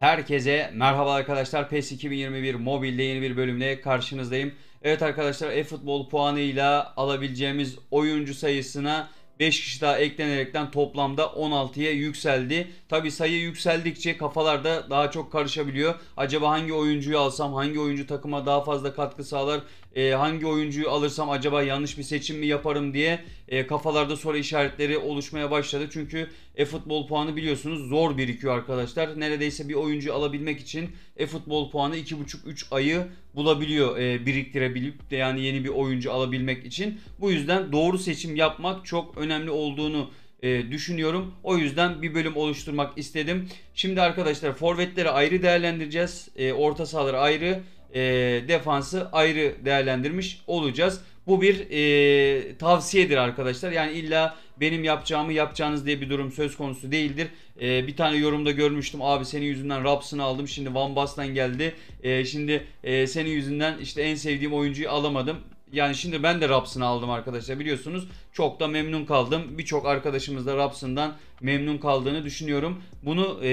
Herkese merhaba arkadaşlar. PES 2021 mobilde yeni bir bölümle karşınızdayım. Evet arkadaşlar e-futbol puanıyla alabileceğimiz oyuncu sayısına 5 kişi daha eklenerekten toplamda 16'ya yükseldi. Tabi sayı yükseldikçe kafalar da daha çok karışabiliyor. Acaba hangi oyuncuyu alsam hangi oyuncu takıma daha fazla katkı sağlar e, hangi oyuncuyu alırsam acaba yanlış bir seçim mi yaparım diye e, kafalarda soru işaretleri oluşmaya başladı. Çünkü e-futbol puanı biliyorsunuz zor birikiyor arkadaşlar. Neredeyse bir oyuncu alabilmek için e-futbol puanı 2,5-3 ayı bulabiliyor e, biriktirebilip de yani yeni bir oyuncu alabilmek için. Bu yüzden doğru seçim yapmak çok önemli olduğunu e, düşünüyorum. O yüzden bir bölüm oluşturmak istedim. Şimdi arkadaşlar forvetleri ayrı değerlendireceğiz. E, orta sahaları ayrı e, defansı ayrı değerlendirmiş olacağız. Bu bir e, tavsiyedir arkadaşlar. Yani illa benim yapacağımı yapacağınız diye bir durum söz konusu değildir. E, bir tane yorumda görmüştüm. Abi senin yüzünden Raps'ını aldım. Şimdi Van Bastan geldi. E, şimdi e, senin yüzünden işte en sevdiğim oyuncuyu alamadım. Yani şimdi ben de Raps'ını aldım arkadaşlar biliyorsunuz. Çok da memnun kaldım. Birçok arkadaşımız da Raps'ından memnun kaldığını düşünüyorum. Bunu e,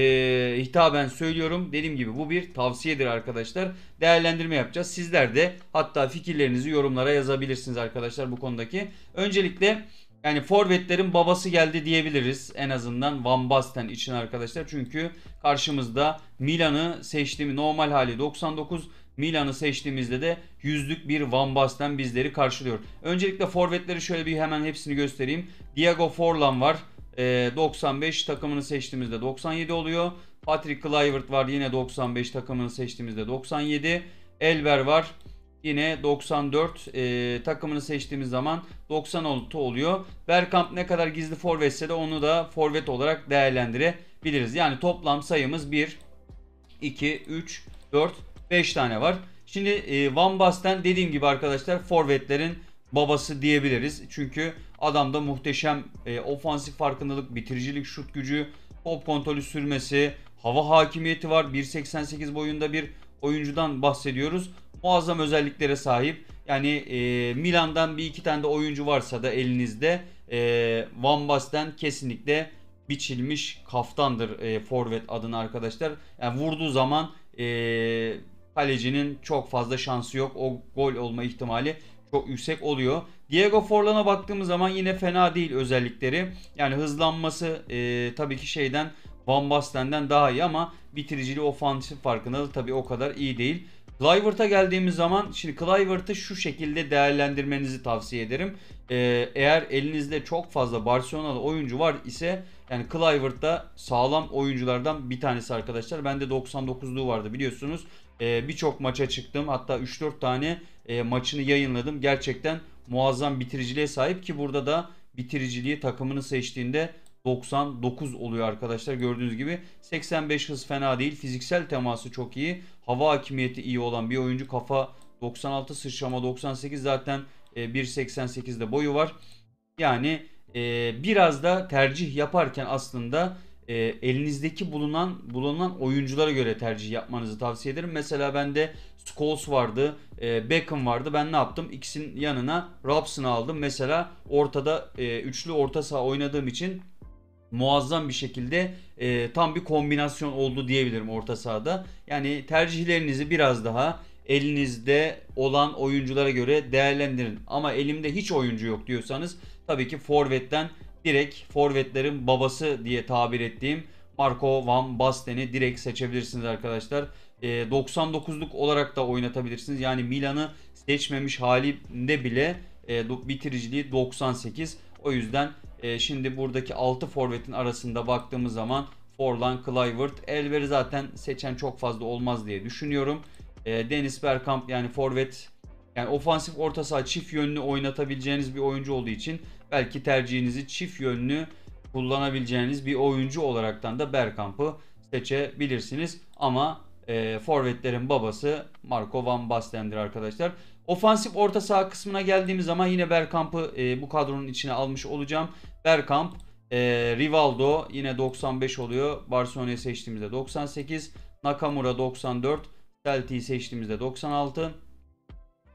hitaben söylüyorum. Dediğim gibi bu bir tavsiyedir arkadaşlar. Değerlendirme yapacağız. Sizler de hatta fikirlerinizi yorumlara yazabilirsiniz arkadaşlar bu konudaki. Öncelikle yani forvetlerin babası geldi diyebiliriz en azından Van Basten için arkadaşlar. Çünkü karşımızda Milan'ı seçtiğim normal hali 99 Milan'ı seçtiğimizde de yüzlük bir Van Basten bizleri karşılıyor. Öncelikle forvetleri şöyle bir hemen hepsini göstereyim. Diego Forlan var. 95 ee, takımını seçtiğimizde 97 oluyor. Patrick Kluivert var yine 95 takımını seçtiğimizde 97. Elber var yine 94 e, ee, takımını seçtiğimiz zaman 96 oluyor. Bergkamp ne kadar gizli forvetse de onu da forvet olarak değerlendirebiliriz. Yani toplam sayımız 1, 2, 3, 4, 5 tane var. Şimdi e, Van Basten dediğim gibi arkadaşlar forvetlerin babası diyebiliriz. Çünkü adamda muhteşem e, ofansif farkındalık, bitiricilik, şut gücü, top kontrolü sürmesi, hava hakimiyeti var. 1.88 boyunda bir oyuncudan bahsediyoruz. Muazzam özelliklere sahip. Yani e, Milan'dan bir iki tane de oyuncu varsa da elinizde e, Van Basten kesinlikle biçilmiş kaftandır e, forvet adını arkadaşlar. Yani vurduğu zaman e, kalecinin çok fazla şansı yok. O gol olma ihtimali çok yüksek oluyor. Diego Forlan'a baktığımız zaman yine fena değil özellikleri. Yani hızlanması e, tabii ki şeyden Van Basten'den daha iyi ama bitiriciliği, ofansif farkında da tabii o kadar iyi değil. Clivert'a geldiğimiz zaman şimdi Clivert'ı şu şekilde değerlendirmenizi tavsiye ederim. Ee, eğer elinizde çok fazla Barcelona'da oyuncu var ise yani Clivert da sağlam oyunculardan bir tanesi arkadaşlar. Bende 99'luğu vardı biliyorsunuz e, birçok maça çıktım. Hatta 3-4 tane e, maçını yayınladım. Gerçekten muazzam bitiriciliğe sahip ki burada da bitiriciliği takımını seçtiğinde 99 oluyor arkadaşlar. Gördüğünüz gibi 85 hız fena değil. Fiziksel teması çok iyi. Hava hakimiyeti iyi olan bir oyuncu. Kafa 96 sıçrama 98 zaten 1.88'de e, boyu var. Yani e, biraz da tercih yaparken aslında e, elinizdeki bulunan bulunan oyunculara göre tercih yapmanızı tavsiye ederim. Mesela bende Scholes vardı, e, Beckham vardı. Ben ne yaptım? İkisinin yanına Robson'ı aldım. Mesela ortada e, üçlü orta saha oynadığım için muazzam bir şekilde e, tam bir kombinasyon oldu diyebilirim orta sahada. Yani tercihlerinizi biraz daha elinizde olan oyunculara göre değerlendirin. Ama elimde hiç oyuncu yok diyorsanız tabii ki forvetten direkt forvetlerin babası diye tabir ettiğim Marco Van Basten'i direkt seçebilirsiniz arkadaşlar. E, ee, 99'luk olarak da oynatabilirsiniz. Yani Milan'ı seçmemiş halinde bile e, bitiriciliği 98. O yüzden e, şimdi buradaki 6 forvetin arasında baktığımız zaman Forlan, Kluivert, Elver'i zaten seçen çok fazla olmaz diye düşünüyorum. E, Dennis Bergkamp yani forvet yani ofansif orta saha çift yönlü oynatabileceğiniz bir oyuncu olduğu için belki tercihinizi çift yönlü kullanabileceğiniz bir oyuncu olaraktan da Bergkamp'ı seçebilirsiniz. Ama e, forvetlerin babası Marco Van Basten'dir arkadaşlar. Ofansif orta saha kısmına geldiğimiz zaman yine Bergkamp'ı e, bu kadronun içine almış olacağım. Bergkamp, e, Rivaldo yine 95 oluyor. Barcelona'yı seçtiğimizde 98, Nakamura 94, Celtic'i seçtiğimizde 96,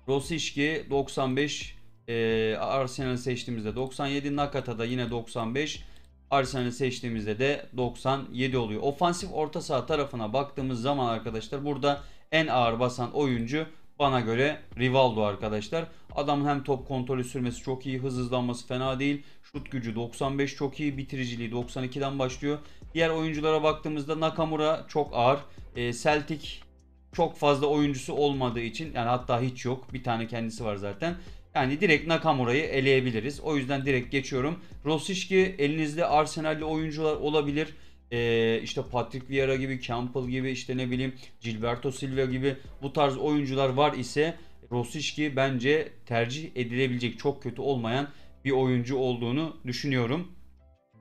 Rosicki 95. E, Arsenal'i seçtiğimizde 97. Nakata da yine 95. Arsenal'i seçtiğimizde de 97 oluyor. Ofansif orta saha tarafına baktığımız zaman arkadaşlar burada en ağır basan oyuncu bana göre Rivaldo arkadaşlar. Adamın hem top kontrolü sürmesi çok iyi, hız hızlanması fena değil. Şut gücü 95 çok iyi, bitiriciliği 92'den başlıyor. Diğer oyunculara baktığımızda Nakamura çok ağır. E, Celtic çok fazla oyuncusu olmadığı için yani hatta hiç yok. Bir tane kendisi var zaten. Yani direkt Nakamura'yı eleyebiliriz. O yüzden direkt geçiyorum. Rosicki elinizde Arsenal'li oyuncular olabilir. Ee, işte Patrick Vieira gibi, Campbell gibi, işte ne bileyim Gilberto Silva gibi bu tarz oyuncular var ise Rosicki bence tercih edilebilecek çok kötü olmayan bir oyuncu olduğunu düşünüyorum.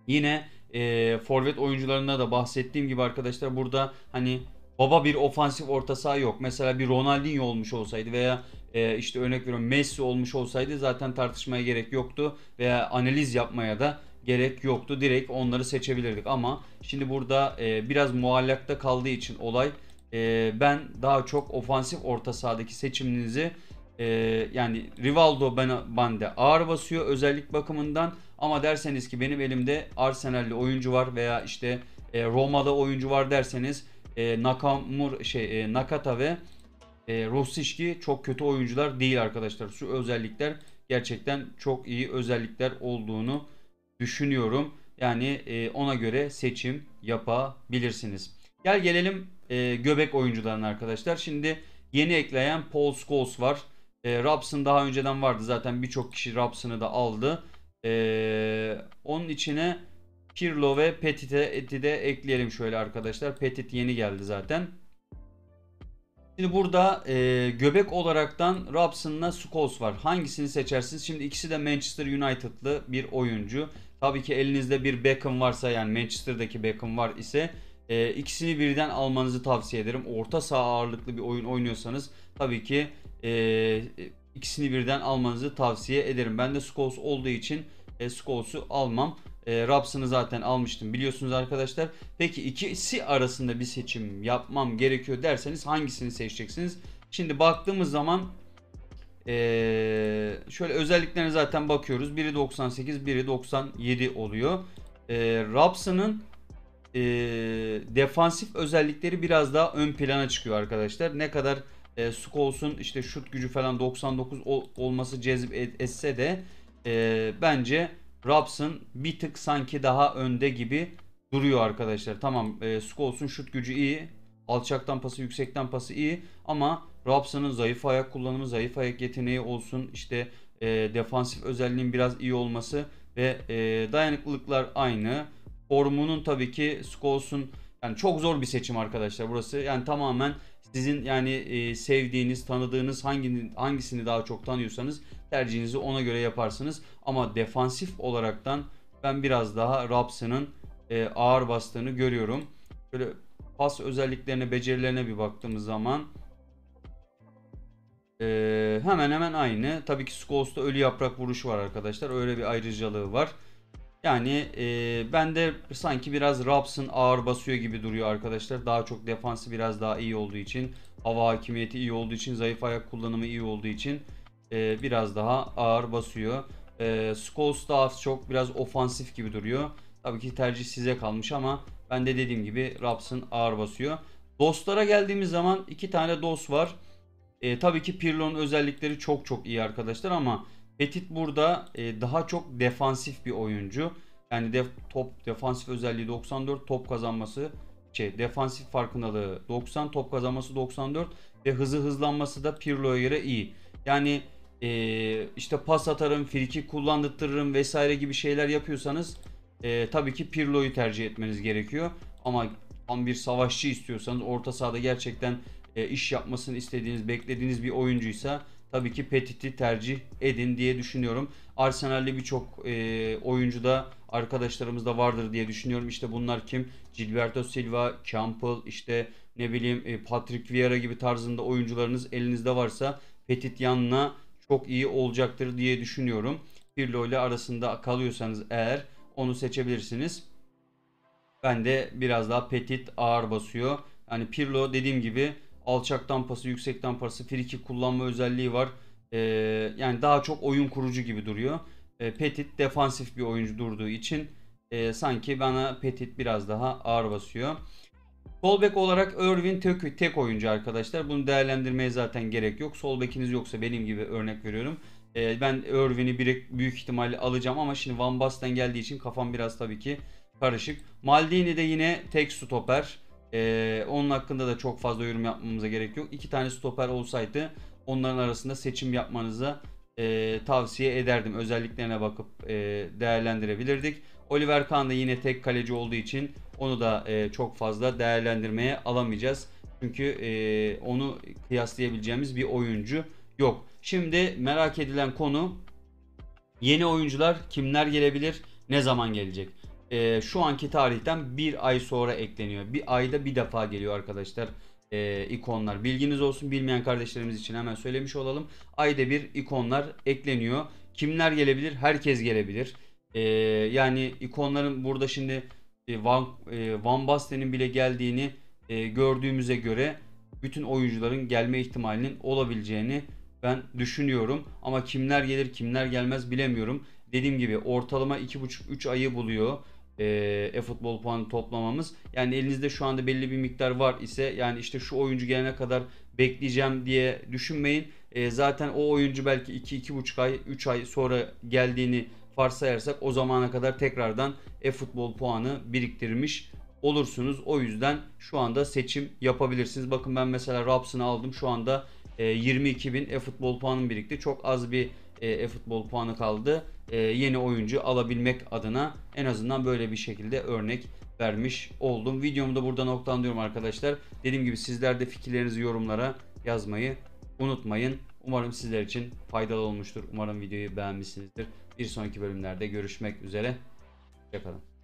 Yine e, forvet oyuncularına da bahsettiğim gibi arkadaşlar burada hani baba bir ofansif orta saha yok. Mesela bir Ronaldinho olmuş olsaydı veya e, işte örnek veriyorum Messi olmuş olsaydı zaten tartışmaya gerek yoktu veya analiz yapmaya da gerek yoktu. Direkt onları seçebilirdik ama şimdi burada e, biraz muallakta kaldığı için olay e, ben daha çok ofansif orta sahadaki seçiminizi e, yani Rivaldo bana bende ağır basıyor özellik bakımından ama derseniz ki benim elimde Arsenal'li oyuncu var veya işte e, Roma'da oyuncu var derseniz e, Nakamur şey e, Nakata ve e, Rosicki çok kötü oyuncular değil arkadaşlar. Şu özellikler gerçekten çok iyi özellikler olduğunu düşünüyorum. Yani e, ona göre seçim yapabilirsiniz. Gel gelelim e, göbek oyuncularına arkadaşlar. Şimdi yeni ekleyen Paul Scholes var. E, Robson daha önceden vardı zaten birçok kişi Robson'ı da aldı. E, onun içine Pirlo ve Petit'i de ekleyelim şöyle arkadaşlar. Petit yeni geldi zaten. Şimdi burada e, göbek olaraktan Robson'la Scholes var. Hangisini seçersiniz? Şimdi ikisi de Manchester United'lı bir oyuncu. Tabii ki elinizde bir Beckham varsa yani Manchester'daki Beckham var ise e, ikisini birden almanızı tavsiye ederim. Orta saha ağırlıklı bir oyun oynuyorsanız tabii ki e, ikisini birden almanızı tavsiye ederim. Ben de Scholes olduğu için e, Scholes'u almam. E, Raps'ını zaten almıştım biliyorsunuz arkadaşlar. Peki ikisi arasında bir seçim yapmam gerekiyor derseniz hangisini seçeceksiniz? Şimdi baktığımız zaman ee, şöyle özelliklerine zaten bakıyoruz. Biri 98, biri 97 oluyor. E, Raps'ının e, defansif özellikleri biraz daha ön plana çıkıyor arkadaşlar. Ne kadar e, suk olsun işte şut gücü falan 99 ol, olması cezip de e, bence Robson bir tık sanki daha önde gibi duruyor arkadaşlar. Tamam e, Scholes'un şut gücü iyi. Alçaktan pası, yüksekten pası iyi. Ama Robson'ın zayıf ayak kullanımı, zayıf ayak yeteneği olsun. işte e, defansif özelliğin biraz iyi olması ve e, dayanıklılıklar aynı. Formunun tabii ki Scholes'un yani çok zor bir seçim arkadaşlar burası. Yani tamamen sizin yani e, sevdiğiniz, tanıdığınız hangi, hangisini daha çok tanıyorsanız tercihinizi ona göre yaparsınız. Ama defansif olaraktan ben biraz daha Raps'ının e, ağır bastığını görüyorum. Şöyle pas özelliklerine, becerilerine bir baktığımız zaman e, hemen hemen aynı. Tabii ki Scholes'ta ölü yaprak vuruşu var arkadaşlar. Öyle bir ayrıcalığı var. Yani e, ben de sanki biraz Raps'ın ağır basıyor gibi duruyor arkadaşlar. Daha çok defansı biraz daha iyi olduğu için, hava hakimiyeti iyi olduğu için, zayıf ayak kullanımı iyi olduğu için e, biraz daha ağır basıyor. E, Scholes daha çok biraz ofansif gibi duruyor. Tabii ki tercih size kalmış ama ben de dediğim gibi Raps'ın ağır basıyor. Dostlara geldiğimiz zaman iki tane dost var. E, tabii ki Pirlo'nun özellikleri çok çok iyi arkadaşlar ama Petit burada e, daha çok defansif bir oyuncu. Yani def, top defansif özelliği 94, top kazanması şey defansif farkındalığı 90, top kazanması 94 ve hızı hızlanması da Pirlo'ya göre iyi. Yani e, işte pas atarım, friki kullandırırım vesaire gibi şeyler yapıyorsanız e, tabii ki Pirlo'yu tercih etmeniz gerekiyor. Ama tam bir savaşçı istiyorsanız orta sahada gerçekten e, iş yapmasını istediğiniz, beklediğiniz bir oyuncuysa tabii ki Petit'i tercih edin diye düşünüyorum. Arsenal'li birçok e, oyuncu da arkadaşlarımız da vardır diye düşünüyorum. İşte bunlar kim? Gilberto Silva, Campbell, işte ne bileyim e, Patrick Vieira gibi tarzında oyuncularınız elinizde varsa Petit yanına çok iyi olacaktır diye düşünüyorum. Pirlo ile arasında kalıyorsanız eğer onu seçebilirsiniz. Ben de biraz daha Petit ağır basıyor. Hani Pirlo dediğim gibi Alçaktan pası, yüksekten pası, friki kullanma özelliği var. E, yani daha çok oyun kurucu gibi duruyor. E, Petit defansif bir oyuncu durduğu için e, sanki bana Petit biraz daha ağır basıyor. Sol bek olarak Irvin tek, tek oyuncu arkadaşlar. Bunu değerlendirmeye zaten gerek yok. Sol bekiniz yoksa benim gibi örnek veriyorum. Ee, ben Irvin'i büyük ihtimalle alacağım ama şimdi Van Basten geldiği için kafam biraz tabii ki karışık. Maldini de yine tek stoper. Ee, onun hakkında da çok fazla yorum yapmamıza gerek yok. İki tane stoper olsaydı onların arasında seçim yapmanızı e, tavsiye ederdim. Özelliklerine bakıp e, değerlendirebilirdik. Oliver Kahn da yine tek kaleci olduğu için onu da e, çok fazla değerlendirmeye alamayacağız. Çünkü e, onu kıyaslayabileceğimiz bir oyuncu yok. Şimdi merak edilen konu yeni oyuncular kimler gelebilir, ne zaman gelecek? e, şu anki tarihten bir ay sonra ekleniyor. Bir ayda bir defa geliyor arkadaşlar e, ikonlar. Bilginiz olsun bilmeyen kardeşlerimiz için hemen söylemiş olalım. Ayda bir ikonlar ekleniyor. Kimler gelebilir? Herkes gelebilir. E, yani ikonların burada şimdi e, Van, e, Van Basten'in bile geldiğini e, gördüğümüze göre bütün oyuncuların gelme ihtimalinin olabileceğini ben düşünüyorum. Ama kimler gelir kimler gelmez bilemiyorum. Dediğim gibi ortalama 2,5-3 ayı buluyor e-futbol puanı toplamamız. Yani elinizde şu anda belli bir miktar var ise yani işte şu oyuncu gelene kadar bekleyeceğim diye düşünmeyin. E, zaten o oyuncu belki 2-2,5 ay 3 ay sonra geldiğini varsayarsak o zamana kadar tekrardan e-futbol puanı biriktirmiş olursunuz. O yüzden şu anda seçim yapabilirsiniz. Bakın ben mesela Raps'ını aldım. Şu anda 22.000 e-futbol puanım birikti. Çok az bir e-futbol puanı kaldı. E, yeni oyuncu alabilmek adına en azından böyle bir şekilde örnek vermiş oldum. Videomu da burada noktalandırıyorum arkadaşlar. Dediğim gibi sizler de fikirlerinizi yorumlara yazmayı unutmayın. Umarım sizler için faydalı olmuştur. Umarım videoyu beğenmişsinizdir. Bir sonraki bölümlerde görüşmek üzere. Hoşçakalın.